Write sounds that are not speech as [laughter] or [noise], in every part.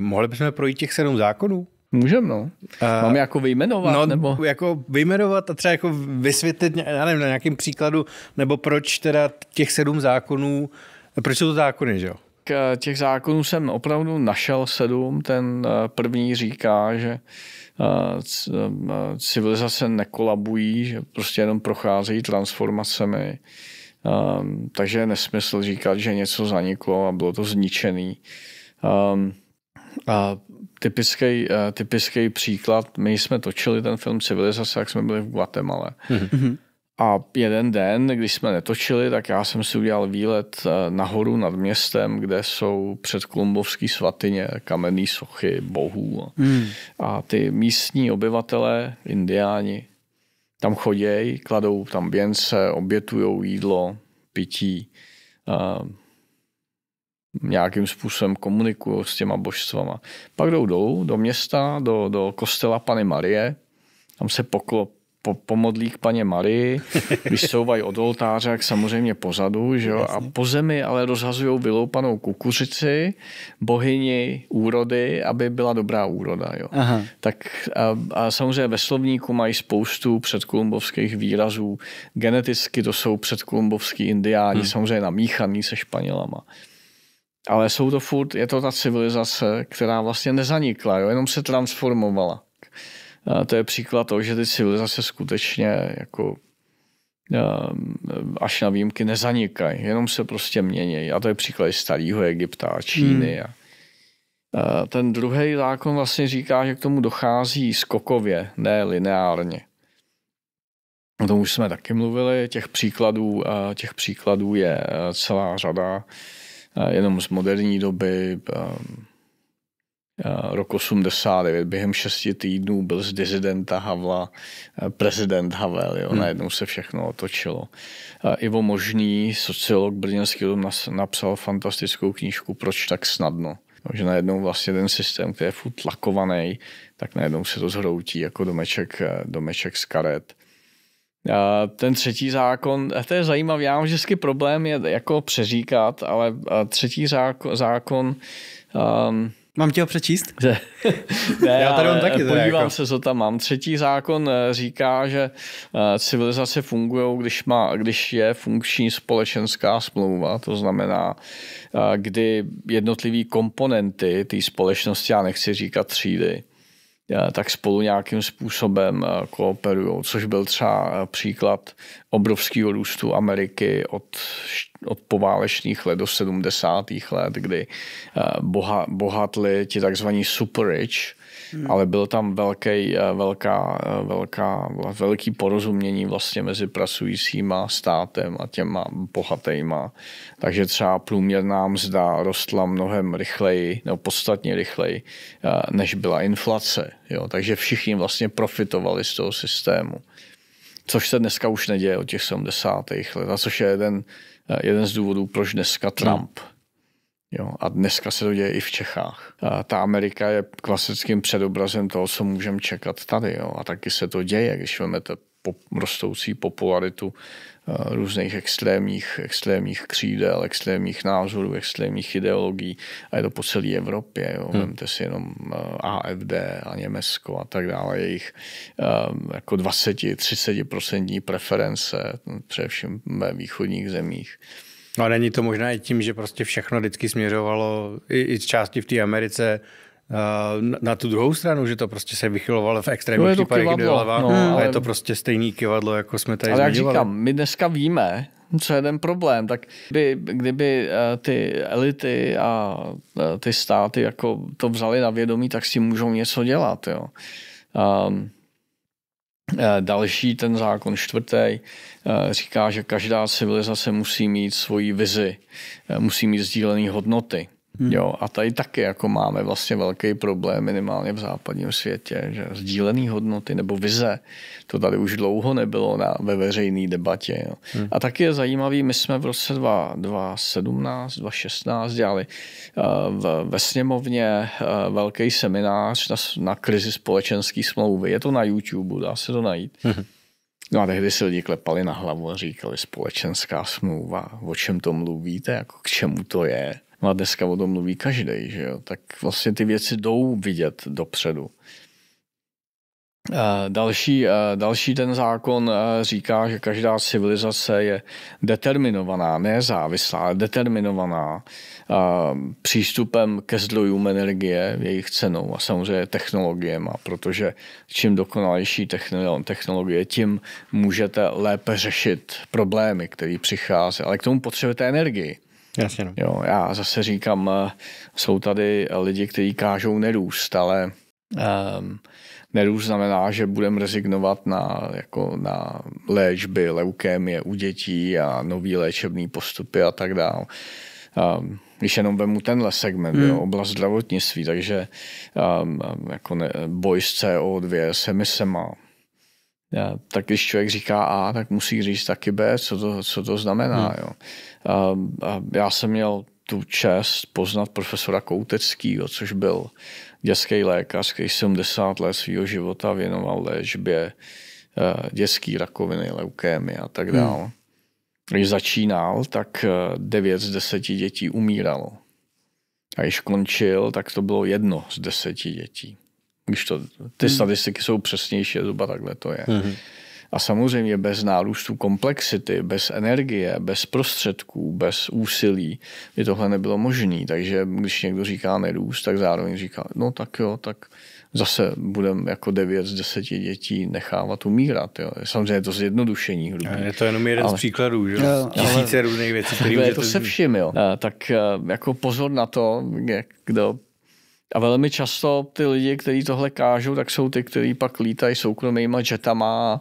Mohli bychom projít těch sedm zákonů? Můžeme, no. Uh, jako vyjmenovat? No, nebo? jako vyjmenovat a třeba jako vysvětlit, já nevím, na nějakém příkladu, nebo proč teda těch sedm zákonů, proč jsou to zákony, že jo? K eh, těch zákonů jsem opravdu našel sedm. Ten eh, první říká, že civilizace nekolabují, že prostě jenom procházejí transformacemi. Ehm, takže je nesmysl říkat, že něco zaniklo a bylo to zničený. Ehm, a typický, uh, typický příklad, my jsme točili ten film Civilizace, jak jsme byli v Guatemala. Mm-hmm. A jeden den, když jsme netočili, tak já jsem si udělal výlet eh, nahoru nad městem, kde jsou před Kolumbovský svatyně kamenné sochy bohů. Mm. A ty místní obyvatele, indiáni, tam chodějí, kladou tam věnce, obětují jídlo, pití, eh, nějakým způsobem komunikují s těma božstvama. Pak jdou dolů do města, do, do kostela Pany Marie, tam se poklo, po, pomodlí k paně Marii, [laughs] vysouvají od oltáře, jak samozřejmě pozadu, že jo? a po zemi ale rozhazují vyloupanou kukuřici, bohyni úrody, aby byla dobrá úroda. Jo? Aha. Tak a, a samozřejmě ve slovníku mají spoustu předkolumbovských výrazů, geneticky to jsou předkolumbovský indiáni, hmm. samozřejmě namíchaný se Španělama ale jsou to furt, je to ta civilizace, která vlastně nezanikla, jo, jenom se transformovala. A to je příklad toho, že ty civilizace skutečně jako eh, až na výjimky nezanikají, jenom se prostě mění. A to je příklad starého Egypta a Číny. Hmm. A ten druhý zákon vlastně říká, že k tomu dochází skokově, ne lineárně. O tom už jsme taky mluvili, těch příkladů, eh, těch příkladů je eh, celá řada jenom z moderní doby. Ehm, rok 89, během šesti týdnů byl z dizidenta Havla eh, prezident Havel, jo, hmm. najednou se všechno otočilo. Ivo Možný, sociolog brněnský, napsal fantastickou knížku Proč tak snadno. Takže najednou vlastně ten systém, který je furt tlakovaný, tak najednou se to zhroutí jako domeček, eh, domeček z karet. Ten třetí zákon, to je zajímavý, já mám vždycky problém je jako přeříkat, ale třetí zákon, zákon um, Mám tě ho přečíst? [laughs] ne, já tady mám taky. Podívám jako. se, co tam mám. Třetí zákon eh, říká, že eh, civilizace fungují, když, má, když je funkční společenská smlouva. To znamená, eh, kdy jednotlivý komponenty té společnosti, já nechci říkat třídy, Eh, tak spolu nějakým způsobem eh, kooperují, což byl třeba eh, příklad obrovského růstu Ameriky od, od poválečných let do 70. let, kdy boha, bohatli ti takzvaní super rich, hmm. ale byl tam velký, eh, velká, eh, velká, velký porozumění vlastně mezi pracujícíma státem a těma bohatýma. Takže třeba průměrná mzda rostla mnohem rychleji, nebo podstatně rychleji, eh, než byla inflace. Jo? Takže všichni vlastně profitovali z toho systému. Což se dneska už neděje od těch 70. let, a což je jeden, jeden z důvodů, proč dneska Trump hmm Jo, a dneska se to děje i v Čechách. A ta Amerika je klasickým předobrazem toho, co můžeme čekat tady. Jo. A taky se to děje, když vezmete pop, rostoucí popularitu eh, různých extrémních, extrémních křídel, extrémních názorů, extrémních ideologií a je to po celé Evropě. Jo. Hmm. Vemte si jenom eh, AFD a Německo a tak dále. Jejich eh, jako 20-30% preference, no, především ve východních zemích. No a není to možná i tím, že prostě všechno vždycky směřovalo i, i z části v té Americe eh, na, tu druhou stranu, že to prostě se vychylovalo v extrémních no případech doleva, no, ale... je to prostě stejný kivadlo, jako jsme tady Ale jak říkám, my dneska víme, co je ten problém, tak by, kdyby eh, ty elity a eh, ty státy jako to vzali na vědomí, tak si můžou něco dělat, jo. Um, Eh, další ten zákon, čtvrtý, eh, říká, že každá civilizace musí mít svoji vizi, eh, musí mít sdílené hodnoty. Hmm. Jo, a tady taky jako máme vlastně velký problém minimálně v západním světě, že sdílené hodnoty nebo vize, to tady už dlouho nebylo na, ve veřejné debatě. Jo. Hmm. A taky je zajímavý, my jsme v roce 2017, 2016 dělali eh, v, ve sněmovně eh, velký seminář na, na krizi společenské smlouvy. Je to na YouTube, dá se to najít. Hmm. No a tehdy se lidi klepali na hlavu a říkali společenská smlouva, o čem to mluvíte, jako k čemu to je. No a dneska o tom mluví každý, že jo? Tak vlastně ty věci jdou vidět dopředu. Další, další ten zákon říká, že každá civilizace je determinovaná, nezávislá, ale determinovaná přístupem ke zdrojům energie, jejich cenou a samozřejmě technologiemi, protože čím dokonalejší technologie, tím můžete lépe řešit problémy, které přichází. Ale k tomu potřebujete energii. Jasně. No. Jo, já zase říkám, eh, jsou tady lidi, kteří kážou nerůst, ale um, nerůst znamená, že budeme rezignovat na, jako na léčby, leukémie u dětí a nový léčebný postupy a tak dále. Um, když jenom vemu tenhle segment, hmm. jo, oblast zdravotnictví, takže um, jako ne, boj s CO2, s emisema, tak když člověk říká A, tak musí říct taky B, co to, co to znamená. Hmm. Jo. A, a já jsem měl tu čest poznat profesora Kouteckýho, což byl dětský lékař, který 70 let svého života věnoval léčbě e, dětské rakoviny, leukémie a tak dále. Hmm. Když začínal, tak 9 e, z 10 dětí umíralo. A když končil, tak to bylo jedno z deseti dětí. Když to, ty hmm. statistiky jsou přesnější, zhruba takhle to je. Hmm. A samozřejmě bez nárůstu komplexity, bez energie, bez prostředků, bez úsilí by tohle nebylo možné. Takže když někdo říká nerůst, tak zároveň říká, no tak jo, tak zase budeme jako 9 z 10 dětí nechávat umírat. Jo. Samozřejmě je to zjednodušení hrubý. Je to jenom jeden ale, z příkladů, že? Jo, tisíce ale, různých věcí, Je to se vším, jo. A, tak eh, jako pozor na to, jak kdo a velmi často ty lidi, kteří tohle kážou, tak jsou ty, kteří pak lítají soukromýma jetama a,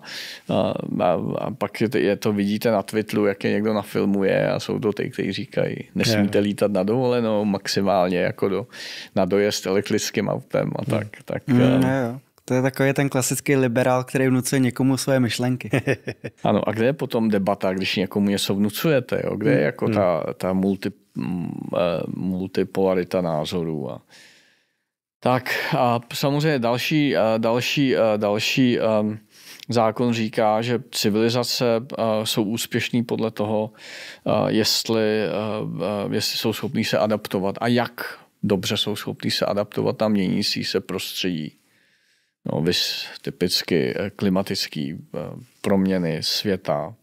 a, a pak je, je to vidíte na Twitteru, jak je někdo nafilmuje a jsou to ty, kteří říkají, nesmíte lítat na dovolenou maximálně jako do, na dojezd elektrickým autem a tak. Hmm. tak mm, um, To je takový ten klasický liberál, který vnucuje někomu své myšlenky. [laughs] ano, a kde je potom debata, když někomu něco vnucujete? Jo? Kde je hmm. jako ta, hmm. ta multi, mm, eh, multipolarita názorů? A, tak a samozřejmě další, další, další zákon říká, že civilizace jsou úspěšní podle toho, jestli, jestli jsou schopní se adaptovat a jak dobře jsou schopní se adaptovat na měnící se prostředí. No, vys typicky eh, klimatické eh, proměny světa.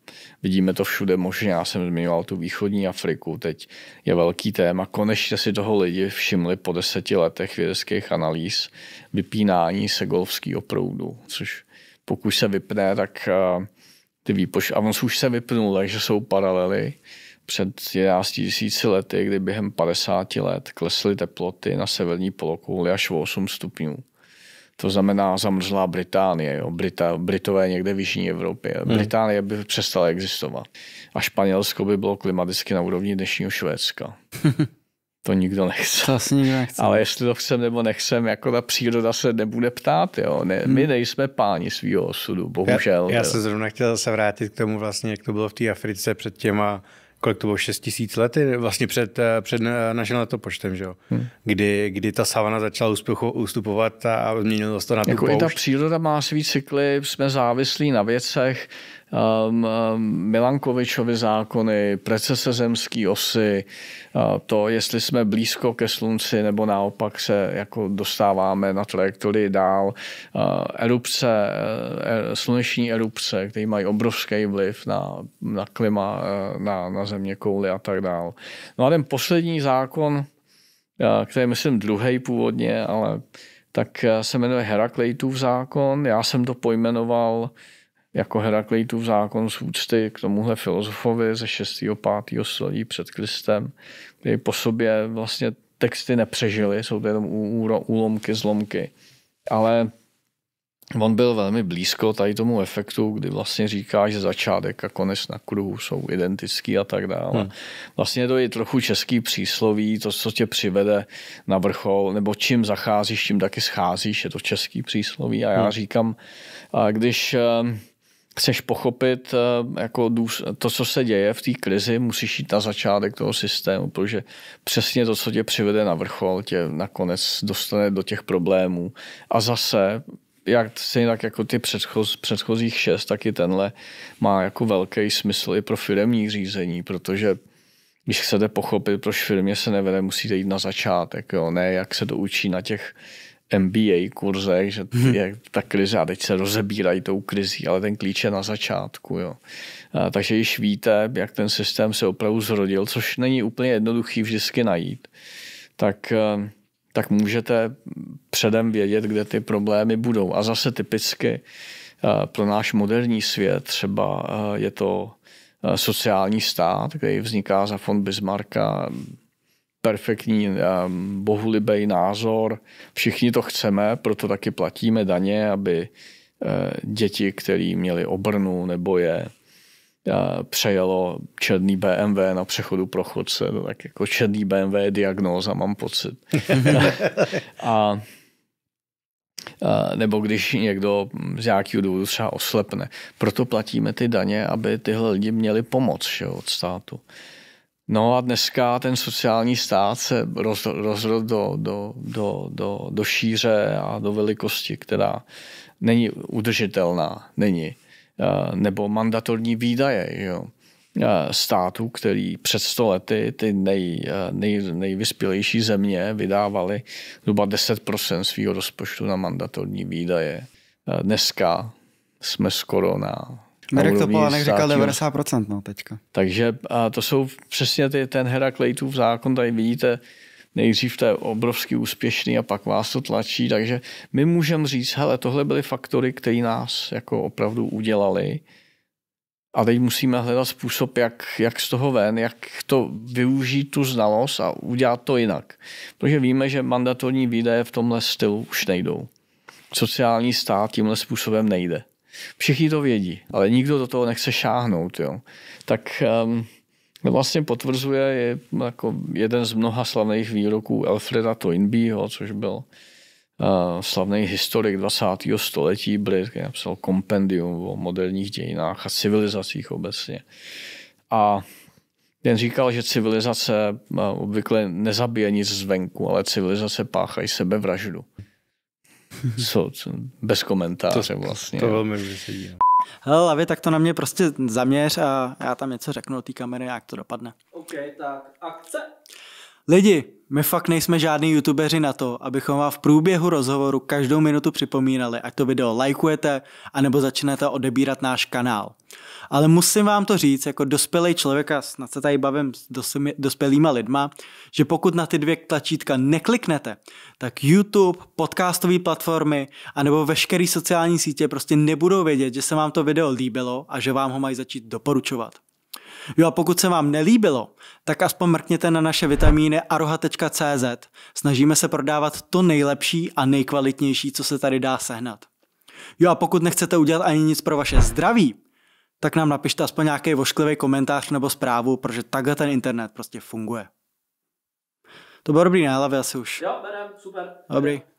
Vidíme to všude možně. Já jsem zmiňoval tu východní Afriku. Teď je velký téma. Konečně si toho lidi všimli po deseti letech vědeckých analýz vypínání golfského proudu, což pokud se vypne, tak eh, ty výpoč... A on už se vypnul, takže jsou paralely před 11 000 lety, kdy během 50 let klesly teploty na severní polokouli až o 8 stupňů to znamená zamrzlá Británie, jo? Brita, Britové někde v Jižní Evropě. Hmm. Británie by přestala existovat. A Španělsko by bylo klimaticky na úrovni dnešního Švédska. [laughs] To nikdo nechce. To asi nikdo nechce. Ale jestli to chcem nebo nechcem, jako ta příroda se nebude ptát. Jo? Ne, hmm. My nejsme páni svého osudu, bohužel. Já, já se zrovna chtěl zase vrátit k tomu vlastně, jak to bylo v té Africe před těma kolik to bylo, 6 tisíc let, vlastně před, eh, před eh, naším letopočtem, že jo? Hmm. Kdy, kdy ta savana začala úspěchu, ustupovat a změnilo se to na tu jako poušť. i ta příroda má svý cykly, jsme závislí na věcech, Um, um, Milankovičovy zákony, precese zemský osy, uh, to, jestli jsme blízko ke slunci nebo naopak se jako dostáváme na trajektorii dál, uh, erupce, uh, er, sluneční erupce, které mají obrovský vliv na, na klima, uh, na, na země kouly a tak dál. No a ten poslední zákon, uh, který myslím druhý původně, ale tak se jmenuje Herakleitův zákon. Já jsem to pojmenoval uh, jako v zákon z úcty k tomuhle filozofovi ze 6. 5. století před Kristem, který po sobě vlastně texty nepřežily, jsou to jenom úlomky, zlomky. Ale on byl velmi blízko tady tomu efektu, kdy vlastně říká, že začátek a konec na kruhu jsou identický a tak dále. Hmm. Vlastně to je trochu český přísloví, to, co tě přivede na vrchol, nebo čím zacházíš, čím taky scházíš, je to český přísloví. A já hmm. říkám, a když eh, chceš pochopit eh, jako to, co se děje v té krizi, musíš jít na začátek toho systému, protože přesně to, co tě přivede na vrchol, tě nakonec dostane do těch problémů. A zase, jak stejně tak jako ty předchoz, předchozích šest, tak i tenhle má jako velký smysl i pro firmní řízení, protože když chcete pochopit, proč firmě se nevede, musíte jít na začátek, jo? ne jak se učí na těch MBA kurzech, že mhm. je ta krize a teď se rozebírají tou krizí, ale ten klíč je na začátku. Jo. A, takže již víte, jak ten systém se opravdu zrodil, což není úplně jednoduchý vždycky najít, tak, eh, tak můžete předem vědět, kde ty problémy budou. A zase typicky eh, pro náš moderní svět třeba eh, je to sociální stát, který vzniká za fond Bismarcka perfektní ehm, bohulibej názor. Všichni to chceme, proto taky platíme daně, aby eh, děti, které měli obrnu nebo je eh, přejelo černý BMW na přechodu pro chodce, no tak jako černý BMW je diagnóza, mám pocit. [laughs] a, a eh, nebo když někdo z nějakého důvodu třeba oslepne. Proto platíme ty daně, aby tyhle lidi měli pomoc že, od státu. No a dneska ten sociální stát se roz, rozhodl do, do, do, do, do šíře a do velikosti, která není udržitelná, není. Eh, nebo mandatorní výdaje jo. Eh, státu, který před lety ty nej, eh, nej, nejvyspělejší země vydávaly zhruba 10% svého rozpočtu na mandatorní výdaje. Dneska jsme skoro na Mirek Topolánek říkal 90% no teďka. Takže a to jsou přesně ty, ten Herakleitův zákon, tady vidíte, nejdřív to je obrovský úspěšný a pak vás to tlačí, takže my můžeme říct, hele, tohle byly faktory, které nás jako opravdu udělali a teď musíme hledat způsob, jak, jak z toho ven, jak to využít tu znalost a udělat to jinak. Protože víme, že mandatorní výdaje v tomhle stylu už nejdou. Sociální stát tímhle způsobem nejde. Všichni to vědí, ale nikdo do toho nechce šáhnout. Jo. Tak um, vlastně potvrzuje je, jako jeden z mnoha slavných výroků Alfreda Toynbeeho, což byl uh, slavný historik 20. století Brit, který napsal kompendium o moderních dějinách a civilizacích obecně. A ten říkal, že civilizace eh, obvykle nezabije nic zvenku, ale civilizace páchají sebevraždu co, co, bez komentáře to, vlastně. To velmi mě no. Hele, Lavi, tak to na mě prostě zaměř a já tam něco řeknu o té kamery, jak to dopadne. OK, tak akce. Lidi, my fakt nejsme žádní youtubeři na to, abychom vám v průběhu rozhovoru každou minutu připomínali, ať to video lajkujete, anebo začnete odebírat náš kanál. Ale musím vám to říct, jako dospělý člověk, a snad se tady bavím s dospělýma lidma, že pokud na ty dvě tlačítka nekliknete, tak YouTube, podcastové platformy, anebo veškeré sociální sítě prostě nebudou vědět, že se vám to video líbilo a že vám ho mají začít doporučovat. Jo a pokud se vám nelíbilo, tak aspoň mrkněte na naše vitamíny aroha.cz. Snažíme se prodávat to nejlepší a nejkvalitnější, co se tady dá sehnat. Jo a pokud nechcete udělat ani nic pro vaše zdraví, tak nám napište aspoň nějaký vošklivý komentář nebo zprávu, protože takhle ten internet prostě funguje. To bylo dobrý nálavy asi už. Jo, berem, super. Dobrý.